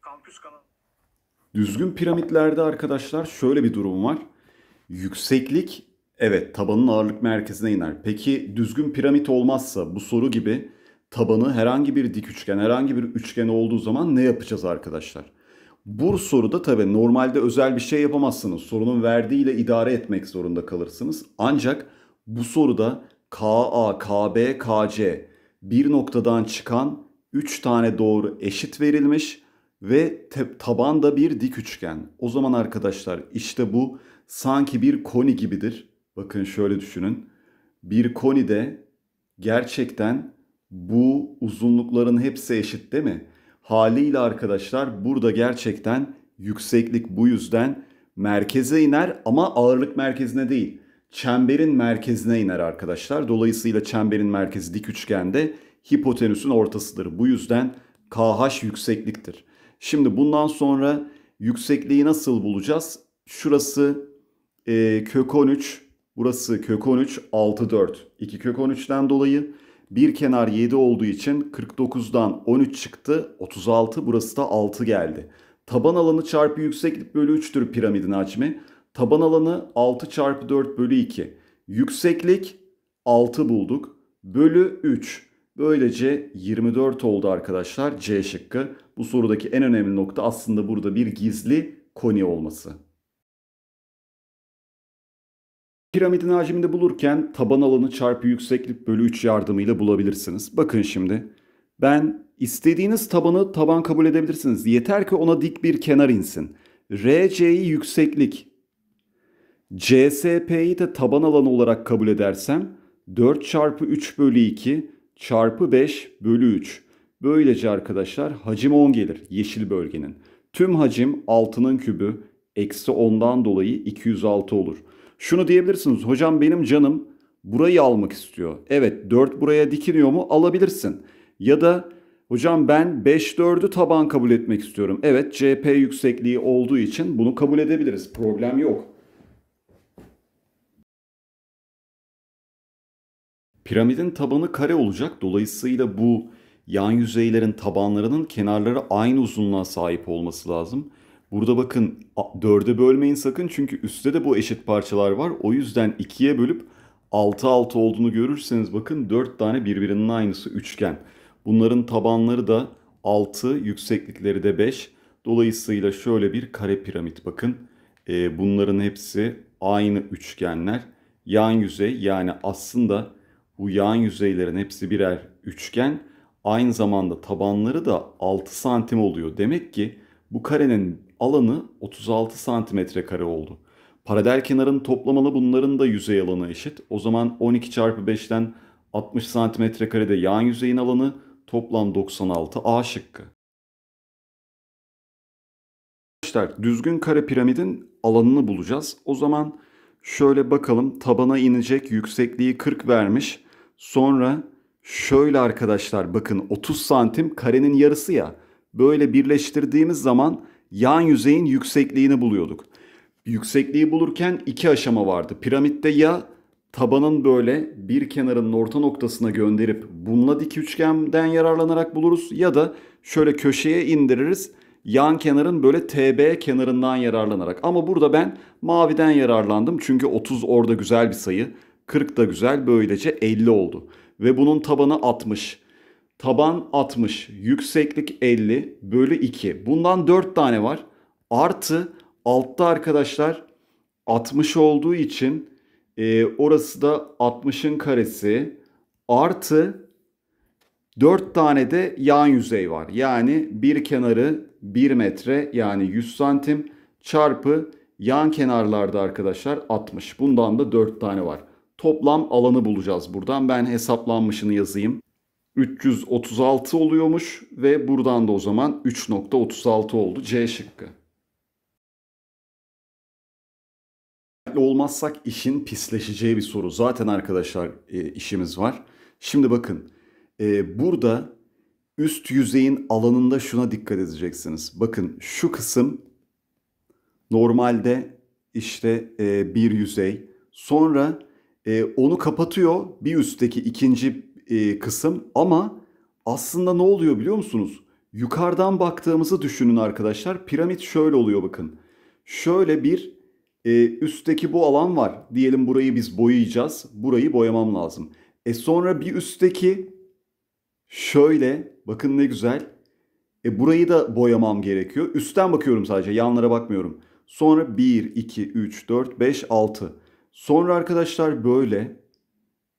Kampüs kanalı. Düzgün piramitlerde arkadaşlar şöyle bir durum var. Yükseklik evet tabanın ağırlık merkezine iner. Peki düzgün piramit olmazsa bu soru gibi tabanı herhangi bir dik üçgen, herhangi bir üçgen olduğu zaman ne yapacağız arkadaşlar? Bu soruda tabi normalde özel bir şey yapamazsınız. Sorunun verdiğiyle idare etmek zorunda kalırsınız. Ancak bu soruda KA, KB, KC bir noktadan çıkan 3 tane doğru eşit verilmiş ve tabanda bir dik üçgen. O zaman arkadaşlar işte bu sanki bir koni gibidir. Bakın şöyle düşünün. Bir koni de gerçekten bu uzunlukların hepsi eşit değil mi? Haliyle arkadaşlar burada gerçekten yükseklik bu yüzden merkeze iner ama ağırlık merkezine değil. Çemberin merkezine iner arkadaşlar. Dolayısıyla çemberin merkezi dik üçgende hipotenüsün ortasıdır. Bu yüzden KH yüksekliktir. Şimdi bundan sonra yüksekliği nasıl bulacağız? Şurası e, kök 13, burası kök 13, 6, 4. 2 kök 13'ten dolayı bir kenar 7 olduğu için 49'dan 13 çıktı, 36, burası da 6 geldi. Taban alanı çarpı yükseklik bölü 3'tür piramidin hacmi. Taban alanı 6 çarpı 4 bölü 2. Yükseklik 6 bulduk. Bölü 3. Böylece 24 oldu arkadaşlar C şıkkı. Bu sorudaki en önemli nokta aslında burada bir gizli koni olması. Piramidin hacmini bulurken taban alanı çarpı yükseklik bölü 3 yardımıyla bulabilirsiniz. Bakın şimdi ben istediğiniz tabanı taban kabul edebilirsiniz. Yeter ki ona dik bir kenar insin. RC'yi yükseklik, CSP'yi de taban alanı olarak kabul edersem 4 çarpı 3 bölü 2 çarpı 5 bölü 3. Böylece arkadaşlar hacim 10 gelir yeşil bölgenin. Tüm hacim 6'nın kübü eksi 10'dan dolayı 206 olur. Şunu diyebilirsiniz hocam benim canım burayı almak istiyor. Evet 4 buraya dikiliyor mu alabilirsin. Ya da hocam ben 5 4'ü taban kabul etmek istiyorum. Evet CP yüksekliği olduğu için bunu kabul edebiliriz problem yok. Piramidin tabanı kare olacak. Dolayısıyla bu yan yüzeylerin tabanlarının kenarları aynı uzunluğa sahip olması lazım. Burada bakın dörde bölmeyin sakın çünkü üstte de bu eşit parçalar var. O yüzden ikiye bölüp altı-altı olduğunu görürseniz bakın dört tane birbirinin aynısı üçgen. Bunların tabanları da altı, yükseklikleri de beş. Dolayısıyla şöyle bir kare piramit bakın. Ee, bunların hepsi aynı üçgenler. Yan yüzey yani aslında bu yağın yüzeylerin hepsi birer üçgen. Aynı zamanda tabanları da 6 santim oluyor. Demek ki bu karenin alanı 36 santimetre kare oldu. Paralel kenarın toplamalı bunların da yüzey alanı eşit. O zaman 12 çarpı 5'ten 60 santimetre karede yağın yüzeyin alanı toplam 96 A şıkkı. Arkadaşlar düzgün kare piramidin alanını bulacağız. O zaman şöyle bakalım tabana inecek yüksekliği 40 vermiş. Sonra şöyle arkadaşlar bakın 30 santim karenin yarısı ya. Böyle birleştirdiğimiz zaman yan yüzeyin yüksekliğini buluyorduk. Yüksekliği bulurken iki aşama vardı. Piramitte ya tabanın böyle bir kenarının orta noktasına gönderip bununla dik üçgenden yararlanarak buluruz ya da şöyle köşeye indiririz yan kenarın böyle TB kenarından yararlanarak. Ama burada ben maviden yararlandım çünkü 30 orada güzel bir sayı. 40 da güzel böylece 50 oldu. Ve bunun tabanı 60. Taban 60. Yükseklik 50 bölü 2. Bundan 4 tane var. Artı altta arkadaşlar 60 olduğu için e, orası da 60'ın karesi. Artı 4 tane de yan yüzey var. Yani bir kenarı 1 metre yani 100 santim çarpı yan kenarlarda arkadaşlar 60. Bundan da 4 tane var. Toplam alanı bulacağız buradan. Ben hesaplanmışını yazayım. 336 oluyormuş ve buradan da o zaman 3.36 oldu C şıkkı. Olmazsak işin pisleşeceği bir soru. Zaten arkadaşlar e, işimiz var. Şimdi bakın e, burada üst yüzeyin alanında şuna dikkat edeceksiniz. Bakın şu kısım normalde işte e, bir yüzey. Sonra e, onu kapatıyor bir üstteki ikinci e, kısım ama aslında ne oluyor biliyor musunuz? Yukarıdan baktığımızı düşünün arkadaşlar. Piramit şöyle oluyor bakın. Şöyle bir e, üstteki bu alan var. Diyelim burayı biz boyayacağız. Burayı boyamam lazım. E sonra bir üstteki şöyle bakın ne güzel. E burayı da boyamam gerekiyor. Üstten bakıyorum sadece yanlara bakmıyorum. Sonra 1, 2, 3, 4, 5, 6. Sonra arkadaşlar böyle.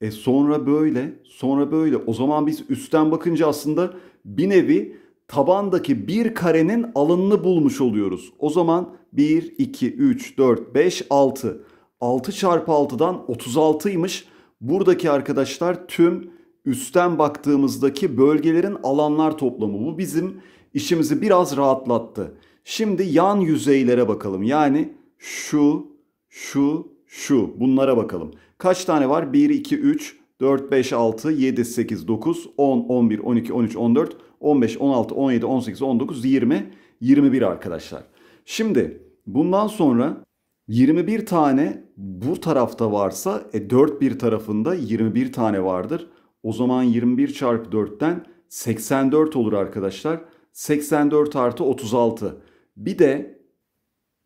E sonra böyle, sonra böyle. O zaman biz üstten bakınca aslında bir nevi tabandaki bir karenin alanını bulmuş oluyoruz. O zaman 1, 2, 3, 4, 5, 6. 6 çarpı 6'dan 36'ymış. Buradaki arkadaşlar tüm üstten baktığımızdaki bölgelerin alanlar toplamı. Bu bizim işimizi biraz rahatlattı. Şimdi yan yüzeylere bakalım. Yani şu, şu, şu. Bunlara bakalım. Kaç tane var? 1, 2, 3, 4, 5, 6, 7, 8, 9, 10, 11, 12, 13, 14, 15, 16, 17, 18, 19, 20, 21 arkadaşlar. Şimdi bundan sonra 21 tane bu tarafta varsa e, 4 bir tarafında 21 tane vardır. O zaman 21 çarpı 4'ten 84 olur arkadaşlar. 84 artı 36. Bir de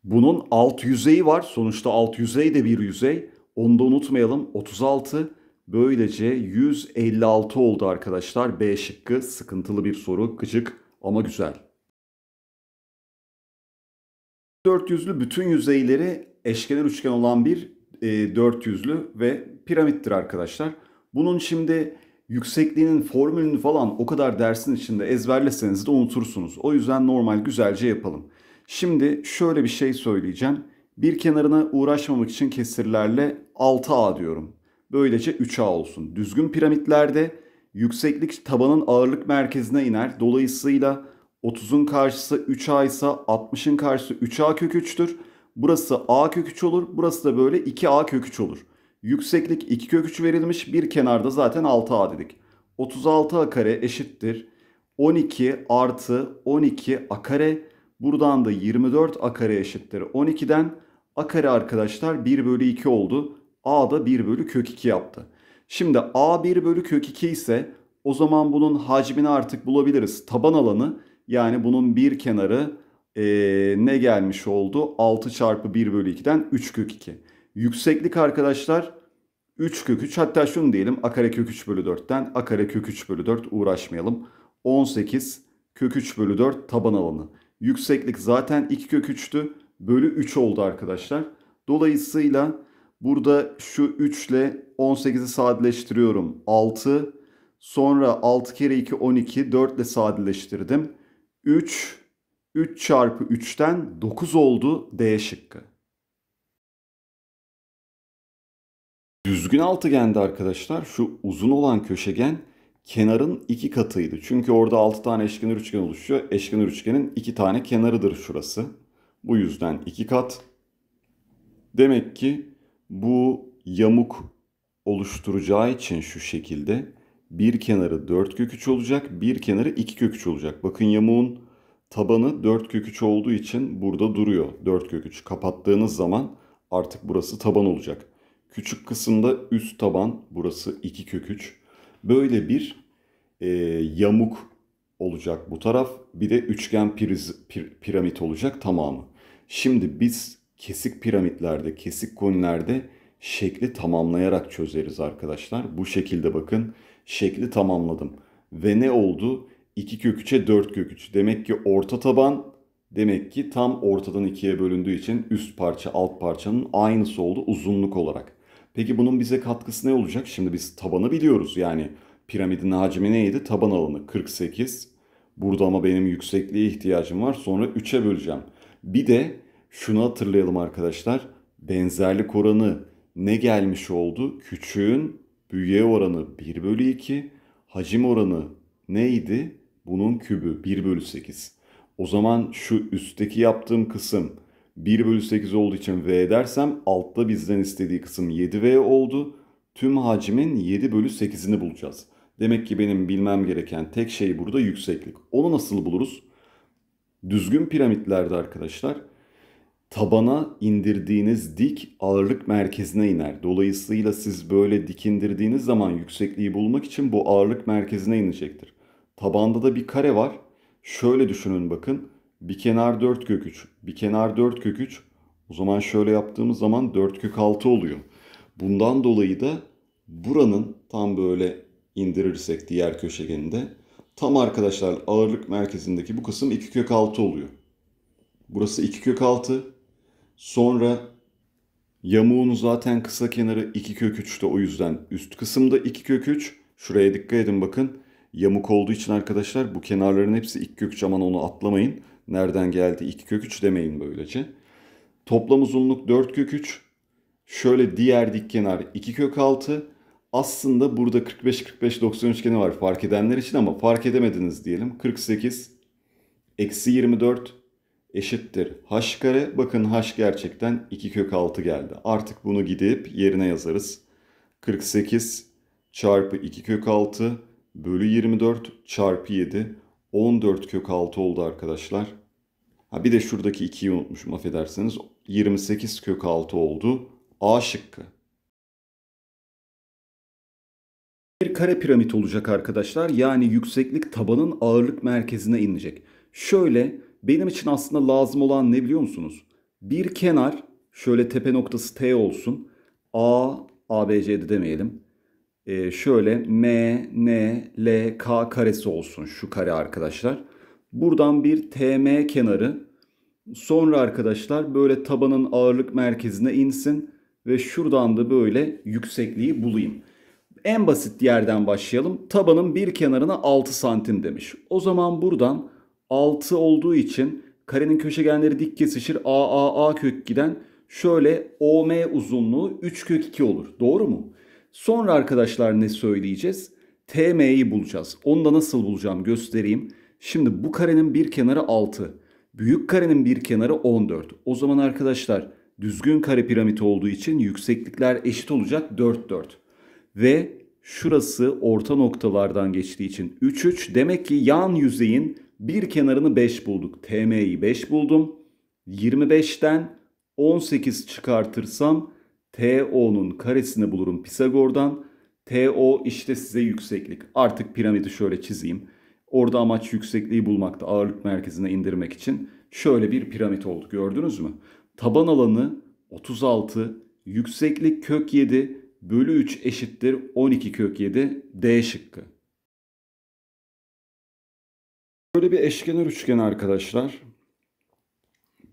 bunun alt yüzeyi var. Sonuçta alt yüzey de bir yüzey. Onu da unutmayalım. 36 böylece 156 oldu arkadaşlar. B şıkkı sıkıntılı bir soru. Gıcık ama güzel. 400'lü bütün yüzeyleri eşkenar üçgen olan bir e, 400'lü ve piramittir arkadaşlar. Bunun şimdi yüksekliğinin formülünü falan o kadar dersin içinde ezberleseniz de unutursunuz. O yüzden normal güzelce yapalım. Şimdi şöyle bir şey söyleyeceğim. Bir kenarına uğraşmamak için kesirlerle 6A diyorum. Böylece 3A olsun. Düzgün piramitlerde yükseklik tabanın ağırlık merkezine iner. Dolayısıyla 30'un karşısı 3A ise 60'ın karşısı 3A kök 3'tür. Burası A kök 3 olur. Burası da böyle 2A kök 3 olur. Yükseklik 2 kök 3 verilmiş. Bir kenarda zaten 6A dedik. 36A kare eşittir. 12 artı 12 A kare Buradan da 24 a kare eşittir 12'den a kare arkadaşlar 1 bölü 2 oldu. a da 1 bölü kök 2 yaptı. Şimdi a 1 bölü kök 2 ise o zaman bunun hacmini artık bulabiliriz. Taban alanı yani bunun bir kenarı e, ne gelmiş oldu? 6 çarpı 1 bölü 2'den 3 kök 2. Yükseklik arkadaşlar 3 kök 3 hatta şunu diyelim a kare kök 3 bölü 4'ten a kare kök 3 bölü 4 uğraşmayalım. 18 kök 3 bölü 4 taban alanı. Yükseklik zaten 2 kök 3'tü. Bölü 3 oldu arkadaşlar. Dolayısıyla burada şu 3 ile 18'i sadeleştiriyorum. 6. Sonra 6 kere 2 12. 4 ile sadeleştirdim. 3. 3 çarpı 3'ten 9 oldu D şıkkı. Düzgün altıgende arkadaşlar şu uzun olan köşegen kenarın iki katıydı. Çünkü orada 6 tane eşkenar üçgen oluşuyor. Eşkenar üçgenin 2 tane kenarıdır şurası. Bu yüzden 2 kat. Demek ki bu yamuk oluşturacağı için şu şekilde bir kenarı 4 kök 3 olacak, bir kenarı 2 kök 3 olacak. Bakın yamuğun tabanı 4 kök 3 olduğu için burada duruyor 4 kök 3. Kapattığınız zaman artık burası taban olacak. Küçük kısımda üst taban burası 2 kök 3. Böyle bir e, yamuk olacak bu taraf. Bir de üçgen piriz, pir, piramit olacak tamamı. Şimdi biz kesik piramitlerde, kesik konilerde şekli tamamlayarak çözeriz arkadaşlar. Bu şekilde bakın şekli tamamladım. Ve ne oldu? 2 kök 3'e 4 kök 3. Demek ki orta taban demek ki tam ortadan ikiye bölündüğü için üst parça alt parçanın aynısı oldu uzunluk olarak. Peki bunun bize katkısı ne olacak? Şimdi biz tabanı biliyoruz. Yani piramidin hacmi neydi? Taban alanı 48. Burada ama benim yüksekliğe ihtiyacım var. Sonra 3'e böleceğim. Bir de şunu hatırlayalım arkadaşlar. Benzerlik oranı ne gelmiş oldu? Küçüğün büyüğe oranı 1 bölü 2. Hacim oranı neydi? Bunun kübü 1 bölü 8. O zaman şu üstteki yaptığım kısım 1 bölü 8 olduğu için V dersem altta bizden istediği kısım 7V oldu. Tüm hacmin 7 bölü 8'ini bulacağız. Demek ki benim bilmem gereken tek şey burada yükseklik. Onu nasıl buluruz? Düzgün piramitlerde arkadaşlar tabana indirdiğiniz dik ağırlık merkezine iner. Dolayısıyla siz böyle dik indirdiğiniz zaman yüksekliği bulmak için bu ağırlık merkezine inecektir. Tabanda da bir kare var. Şöyle düşünün bakın. Bir kenar 4 kök 3. Bir kenar 4 kök 3. O zaman şöyle yaptığımız zaman 4 kök 6 oluyor. Bundan dolayı da buranın tam böyle indirirsek diğer köşegeninde tam arkadaşlar ağırlık merkezindeki bu kısım 2 kök 6 oluyor. Burası 2 kök 6. Sonra yamuğun zaten kısa kenarı 2 kök 3'te o yüzden üst kısımda 2 kök 3. Şuraya dikkat edin bakın. Yamuk olduğu için arkadaşlar bu kenarların hepsi 2 kök 3 aman onu atlamayın. Nereden geldi? 2 kök 3 demeyin böylece. Toplam uzunluk 4 kök 3. Şöyle diğer dikkenar kenar 2 kök 6. Aslında burada 45 45 90 üçgeni var fark edenler için ama fark edemediniz diyelim. 48 eksi 24 eşittir h kare. Bakın h gerçekten 2 kök 6 geldi. Artık bunu gidip yerine yazarız. 48 çarpı 2 kök 6 bölü 24 çarpı 7 14 kök 6 oldu arkadaşlar. Ha bir de şuradaki 2'yi unutmuşum affedersiniz. 28 kök 6 oldu. A şıkkı. Bir kare piramit olacak arkadaşlar. Yani yükseklik tabanın ağırlık merkezine inecek. Şöyle benim için aslında lazım olan ne biliyor musunuz? Bir kenar şöyle tepe noktası T olsun. A, de demeyelim. Ee, şöyle M, N, L, K karesi olsun şu kare arkadaşlar. Buradan bir TM kenarı. Sonra arkadaşlar böyle tabanın ağırlık merkezine insin ve şuradan da böyle yüksekliği bulayım. En basit yerden başlayalım. Tabanın bir kenarına 6 santim demiş. O zaman buradan 6 olduğu için karenin köşegenleri dik kesişir. AAA kök giden şöyle OM uzunluğu 3 kök 2 olur. Doğru mu? Sonra arkadaşlar ne söyleyeceğiz? TM'yi bulacağız. Onu da nasıl bulacağım göstereyim. Şimdi bu karenin bir kenarı 6. Büyük karenin bir kenarı 14. O zaman arkadaşlar düzgün kare piramidi olduğu için yükseklikler eşit olacak 4 4. Ve şurası orta noktalardan geçtiği için 3 3 demek ki yan yüzeyin bir kenarını 5 bulduk. TM'yi 5 buldum. 25'ten 18 çıkartırsam TO'nun karesini bulurum Pisagor'dan. TO işte size yükseklik. Artık piramidi şöyle çizeyim. Orada amaç yüksekliği bulmakta ağırlık merkezine indirmek için. Şöyle bir piramit oldu gördünüz mü? Taban alanı 36, yükseklik kök 7 bölü 3 eşittir 12 kök 7 D şıkkı. Böyle bir eşkenar üçgen arkadaşlar.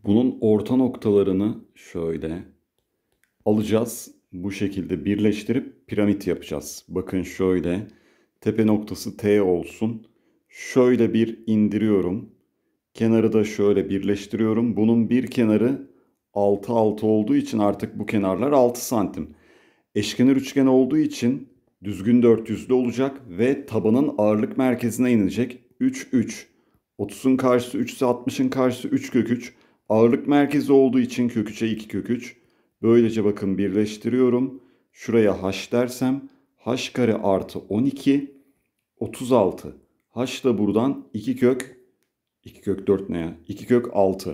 Bunun orta noktalarını şöyle alacağız. Bu şekilde birleştirip piramit yapacağız. Bakın şöyle tepe noktası T olsun şöyle bir indiriyorum. Kenarı da şöyle birleştiriyorum. Bunun bir kenarı 6 6 olduğu için artık bu kenarlar 6 santim. Eşkenar üçgen olduğu için düzgün 400'lü olacak ve tabanın ağırlık merkezine inecek. 3 3. 30'un karşısı 3 ise 60'ın karşısı 3 kök 3. Ağırlık merkezi olduğu için kök 3'e 2 kök 3. Böylece bakın birleştiriyorum. Şuraya h dersem h kare artı 12 36. H da buradan 2 kök 2 kök 4 ne ya? 2 kök 6.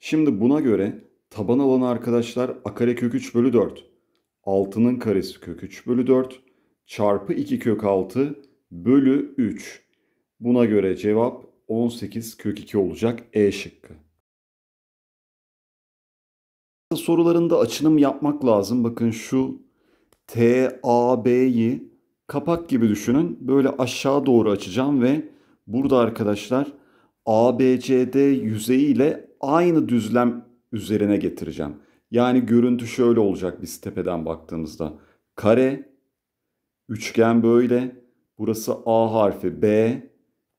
Şimdi buna göre taban alanı arkadaşlar a kare kök 3 bölü 4. 6'nın karesi kök 3 bölü 4 çarpı 2 kök 6 bölü 3. Buna göre cevap 18 kök 2 olacak E şıkkı. Sorularında açınım yapmak lazım. Bakın şu TAB'yi kapak gibi düşünün. Böyle aşağı doğru açacağım ve burada arkadaşlar ABCD yüzeyi ile aynı düzlem üzerine getireceğim. Yani görüntü şöyle olacak biz tepeden baktığımızda. Kare, üçgen böyle, burası A harfi B,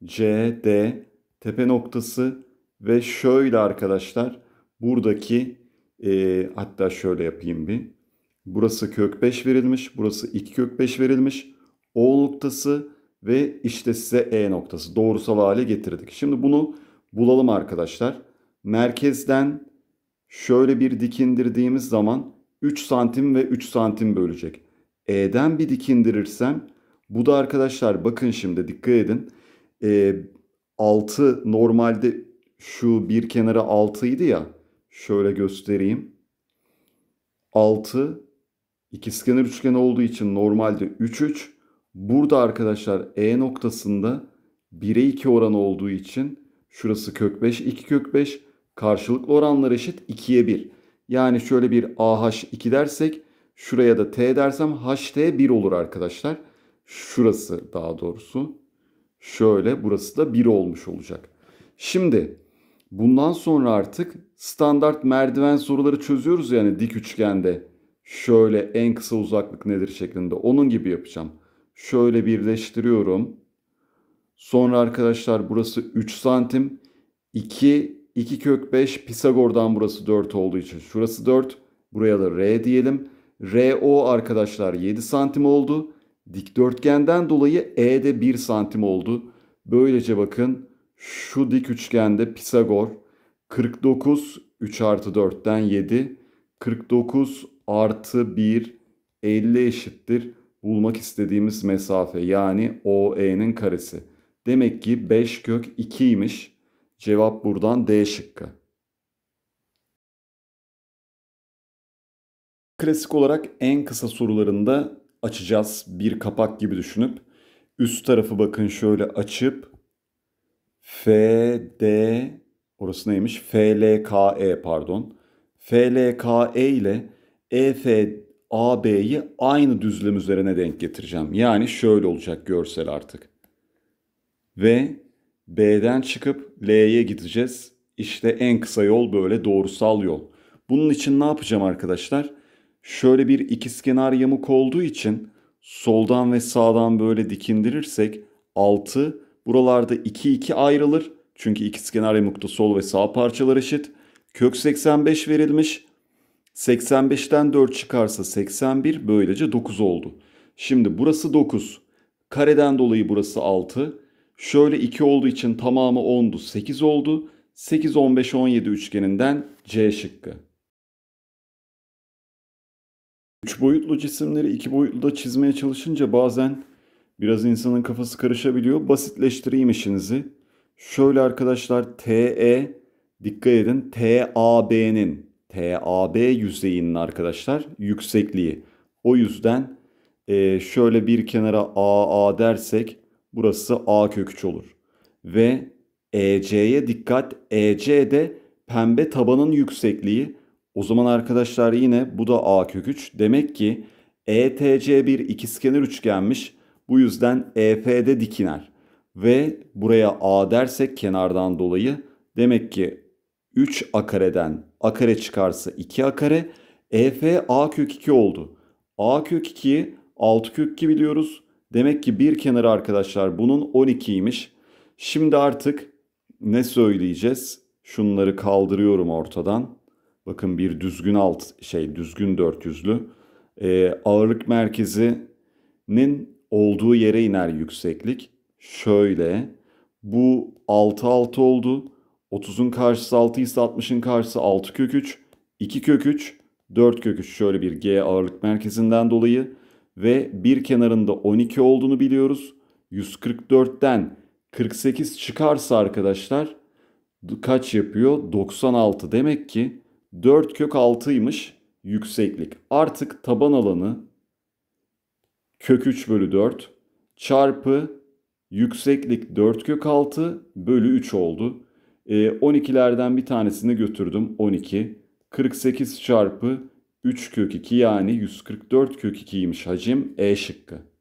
C, D, tepe noktası ve şöyle arkadaşlar buradaki e, hatta şöyle yapayım bir. Burası kök 5 verilmiş, burası 2 kök 5 verilmiş. O noktası ve işte size E noktası doğrusal hale getirdik. Şimdi bunu bulalım arkadaşlar. Merkezden şöyle bir dik indirdiğimiz zaman 3 santim ve 3 santim bölecek. E'den bir dik indirirsem bu da arkadaşlar bakın şimdi dikkat edin. E, 6 normalde şu bir kenara 6 idi ya. Şöyle göstereyim. 6 ikizkenar üçgen olduğu için normalde 3 3 Burada arkadaşlar E noktasında 1'e 2 oranı olduğu için şurası kök 5, 2 kök 5 karşılıklı oranlar eşit 2'ye 1. Yani şöyle bir AH 2 dersek şuraya da T dersem HT 1 olur arkadaşlar. Şurası daha doğrusu. Şöyle burası da 1 olmuş olacak. Şimdi bundan sonra artık standart merdiven soruları çözüyoruz yani dik üçgende. Şöyle en kısa uzaklık nedir şeklinde onun gibi yapacağım. Şöyle birleştiriyorum. Sonra arkadaşlar burası 3 santim. 2, 2 kök 5 Pisagor'dan burası 4 olduğu için. Şurası 4. Buraya da R diyelim. RO arkadaşlar 7 santim oldu. Dikdörtgenden dolayı E de 1 santim oldu. Böylece bakın şu dik üçgende Pisagor 49 3 artı 4'ten 7 49 artı 1 50 eşittir bulmak istediğimiz mesafe yani OE'nin karesi. Demek ki 5 kök 2'ymiş. Cevap buradan D şıkkı. Klasik olarak en kısa sorularında açacağız. Bir kapak gibi düşünüp üst tarafı bakın şöyle açıp F, D, orası neymiş? F, L, K, E pardon. F, L, K, E ile E, F, AB'yi aynı düzlem üzerine denk getireceğim. Yani şöyle olacak görsel artık. Ve B'den çıkıp L'ye gideceğiz. İşte en kısa yol böyle doğrusal yol. Bunun için ne yapacağım arkadaşlar? Şöyle bir ikizkenar yamuk olduğu için soldan ve sağdan böyle dikindirirsek 6 buralarda 2 2 ayrılır. Çünkü ikizkenar yamukta sol ve sağ parçalar eşit. Kök 85 verilmiş. 85'ten 4 çıkarsa 81 böylece 9 oldu. Şimdi burası 9. Kareden dolayı burası 6. Şöyle 2 olduğu için tamamı 10'du 8 oldu. 8, 15, 17 üçgeninden C şıkkı. 3 boyutlu cisimleri 2 boyutlu da çizmeye çalışınca bazen biraz insanın kafası karışabiliyor. Basitleştireyim işinizi. Şöyle arkadaşlar TE dikkat edin TAB'nin TAB yüzeyinin arkadaşlar yüksekliği. O yüzden e, şöyle bir kenara AA dersek burası A kök köküç olur. Ve EC'ye dikkat. EC de pembe tabanın yüksekliği. O zaman arkadaşlar yine bu da A kök köküç. Demek ki ETC bir ikizkenar üçgenmiş. Bu yüzden EF'de dikiner. Ve buraya A dersek kenardan dolayı demek ki 3A kareden a kare çıkarsa 2a kare. EF a kök 2 oldu. a kök 2'yi 6 kök 2 biliyoruz. Demek ki bir kenarı arkadaşlar bunun 12'ymiş. Şimdi artık ne söyleyeceğiz? Şunları kaldırıyorum ortadan. Bakın bir düzgün alt şey düzgün dörtyüzlü. Ee, ağırlık merkezinin olduğu yere iner yükseklik. Şöyle bu 6 6 oldu. 30'un karşısı 6 ise 60'ın karşısı 6 kök 3, 2 kök 3, 4 kök 3 şöyle bir G ağırlık merkezinden dolayı ve bir kenarında 12 olduğunu biliyoruz. 144'ten 48 çıkarsa arkadaşlar kaç yapıyor? 96. Demek ki 4 kök 6'ymış yükseklik. Artık taban alanı kök 3 bölü 4 çarpı yükseklik 4 kök 6 bölü 3 oldu. E, ee, 12'lerden bir tanesini götürdüm 12. 48 çarpı 3 kök 2 yani 144 kök 2'ymiş hacim E şıkkı.